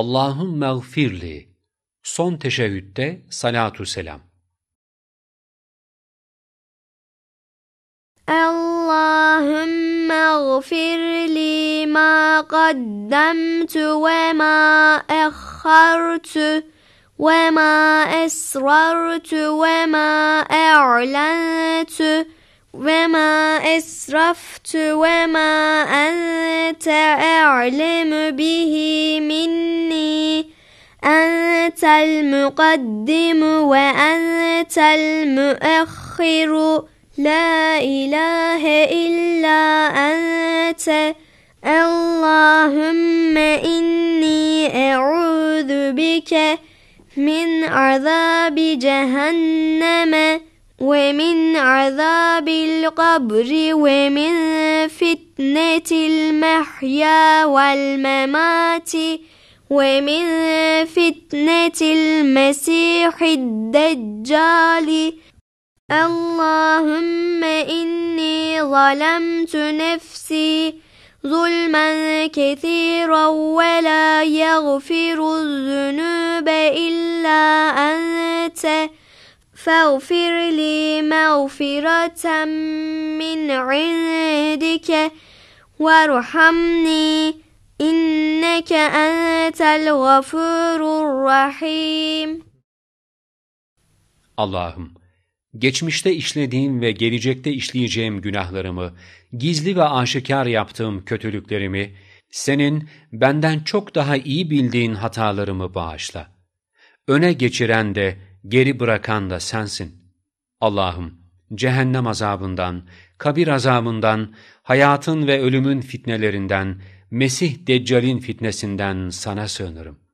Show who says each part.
Speaker 1: Allah'ım mağfirli. Son teşehhütte salatu selam.
Speaker 2: اللهم اغفر لي ما قدمت وما أخرت وما أسررت وما أعلنت وما أسرفت وما أنت أعلم به مني أنت المقدم وأنت المؤخر لا إله إلا أنت اللهم إني أعوذ بك من عذاب جهنم ومن عذاب القبر ومن فتنة المحيا والممات ومن فتنة المسيح الدجال اللهم إني ظلمت نفسي ظلما كثيرا ولا يغفر الذنوب إلا أنت فاغفر لي مغفرة من عندك وارحمني إنك أنت الغفور الرحيم
Speaker 1: Allah'ım, geçmişte işlediğim ve gelecekte işleyeceğim günahlarımı, gizli ve aşikar yaptığım kötülüklerimi, senin benden çok daha iyi bildiğin hatalarımı bağışla. Öne geçiren de, geri bırakan da sensin. Allah'ım, cehennem azabından, kabir azabından, hayatın ve ölümün fitnelerinden, Mesih Deccal'in fitnesinden sana sığınırım.